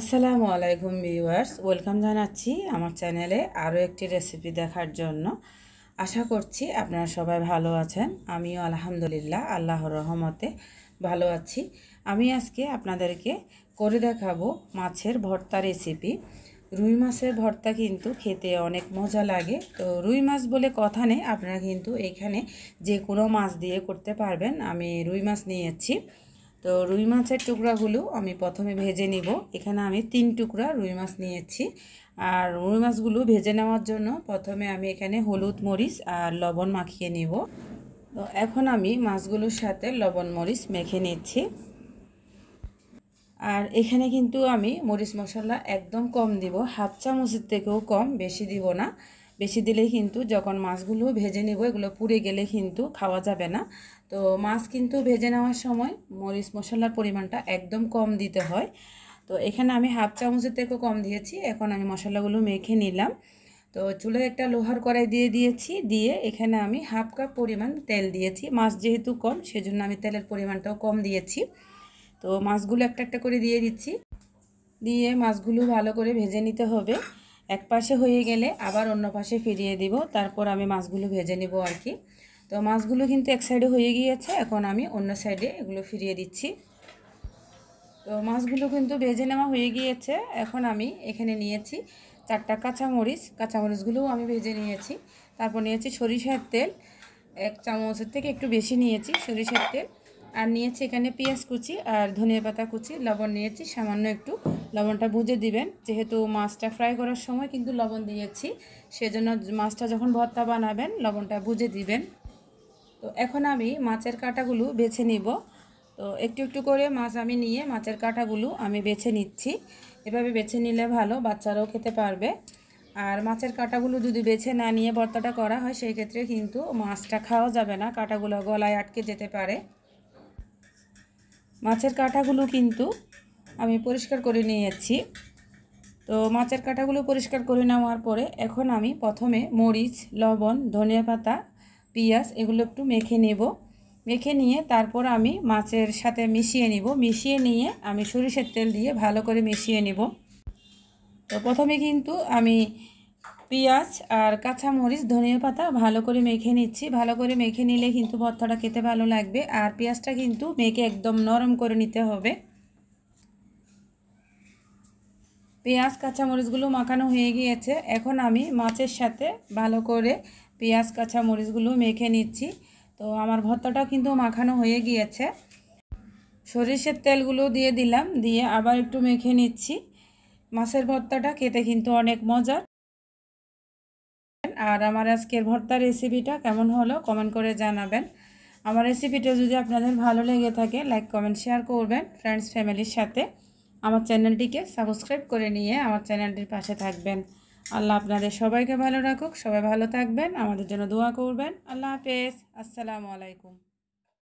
আসসালামু আলাইকুম viewers welcome জানাচ্ছি আমার চ্যানেলে আরও একটি রেসিপি দেখার জন্য আশা করছি আপনারা সবাই ভালো আছেন আমিও আলহামদুলিল্লাহ আল্লাহর রহমতে ভালো আছি আমি আজকে আপনাদেরকে করে দেখাবো মাছের ভর্তা রেসিপি রুই মাছের ভর্তা কিন্তু খেতে অনেক মজা লাগে তো রুই মাছ বলে কথা নেই আপনারা কিন্তু এখানে যে কোনো মাছ দিয়ে করতে পারবেন আমি রুই মাছ নিয়েছি তো রুই মাছের টুকরাগুলো আমি প্রথমে ভেজে নিব এখানে আমি তিন টুকরা রুই মাছ নিয়েছি আর রুই মাছগুলো ভেজে নেওয়ার জন্য প্রথমে আমি এখানে হলুদ মরিচ আর লবণ মাখিয়ে নিব তো এখন আমি মাছগুলোর সাথে লবণ মরিচ মেখে নিচ্ছি আর এখানে কিন্তু আমি মরিচ মশলা একদম কম দিব হাফ চামচের থেকেও কম বেশি দিব না বেশি দিলে কিন্তু যখন মাছগুলো ভেজে নেব এগুলো পুড়ে গেলে কিন্তু খাওয়া যাবে না তো মাছ কিন্তু ভেজে নেওয়ার সময় মরিচ মশলার পরিমাণটা একদম কম দিতে হয় তো এখানে আমি হাফ চামচের থেকেও কম দিয়েছি এখন আমি মশলাগুলো মেখে নিলাম তো চুলে একটা লোহার কড়াই দিয়ে দিয়েছি দিয়ে এখানে আমি হাফ কাপ পরিমাণ তেল দিয়েছি মাছ যেহেতু কম সেজন্য আমি তেলের পরিমাণটাও কম দিয়েছি তো মাছগুলো একটা একটা করে দিয়ে দিচ্ছি দিয়ে মাছগুলো ভালো করে ভেজে নিতে হবে এক পাশে হয়ে গেলে আবার অন্য পাশে ফিরিয়ে দিব তারপর আমি মাছগুলো ভেজে নেব আর কি তো মাছগুলো কিন্তু এক সাইডে হয়ে গিয়েছে এখন আমি অন্য সাইডে এগুলো ফিরিয়ে দিচ্ছি তো মাছগুলো কিন্তু ভেজে নেওয়া হয়ে গিয়েছে এখন আমি এখানে নিয়েছি চারটা কাঁচামরিচ কাঁচামরিচগুলোও আমি ভেজে নিয়েছি তারপর নিয়েছি সরিষার তেল এক চামচের থেকে একটু বেশি নিয়েছি সরিষার তেল আর নিয়েছি এখানে পেঁয়াজ কুচি আর ধনিয়া পাতা কুচি লবণ নিয়েছি সামান্য একটু লবণটা বুঝে দিবেন যেহেতু মাছটা ফ্রাই করার সময় কিন্তু লবণ দিয়েছি সেজন্য মাছটা যখন ভর্তা বানাবেন লবণটা বুঝে দিবেন তো এখন আমি মাছের কাঁটাগুলো বেছে নিব তো একটু একটু করে মাছ আমি নিয়ে মাছের কাঁটাগুলো আমি বেছে নিচ্ছি এভাবে বেছে নিলে ভালো বাচ্চারাও খেতে পারবে আর মাছের কাঁটাগুলো যদি বেছে না নিয়ে ভর্তাটা করা হয় সেই ক্ষেত্রে কিন্তু মাছটা খাওয়া যাবে না কাঁটাগুলো গলায় আটকে যেতে পারে মাছের কাঁটাগুলো কিন্তু আমি পরিষ্কার করে নিয়ে যাচ্ছি তো মাছের কাঁটাগুলো পরিষ্কার করে নেওয়ার পরে এখন আমি প্রথমে মরিচ লবণ ধনিয়া পাতা পিঁয়াজ এগুলো একটু মেখে নেব মেখে নিয়ে তারপর আমি মাছের সাথে মিশিয়ে নিব মিশিয়ে নিয়ে আমি সরিষের তেল দিয়ে ভালো করে মিশিয়ে নিব তো প্রথমে কিন্তু আমি পেঁয়াজ আর কাঁচামরিচ ধনিয়া পাতা ভালো করে মেখে নিচ্ছি ভালো করে মেখে নিলে কিন্তু ভর্তাটা খেতে ভালো লাগবে আর পেঁয়াজটা কিন্তু মেখে একদম নরম করে নিতে হবে পেঁয়াজ কাঁচামরিচগুলো মাখানো হয়ে গিয়েছে এখন আমি মাছের সাথে ভালো করে পেঁয়াজ কাঁচামরিচগুলো মেখে নিচ্ছি তো আমার ভর্তাটাও কিন্তু মাখানো হয়ে গিয়েছে সরিষের তেলগুলো দিয়ে দিলাম দিয়ে আবার একটু মেখে নিচ্ছি মাছের ভর্তাটা খেতে কিন্তু অনেক মজার আর আমার আজকের ভর্তা রেসিপিটা কেমন হলো কমেন্ট করে জানাবেন আমার রেসিপিটা যদি আপনাদের ভালো লেগে থাকে লাইক কমেন্ট শেয়ার করবেন ফ্রেন্ডস ফ্যামিলির সাথে আমার চ্যানেলটিকে সাবস্ক্রাইব করে নিয়ে আমার চ্যানেলটির পাশে থাকবেন আল্লাহ আপনাদের সবাইকে ভালো রাখুক সবাই ভালো থাকবেন আমাদের জন্য দোয়া করবেন আল্লাহ হাফেজ আসসালামু আলাইকুম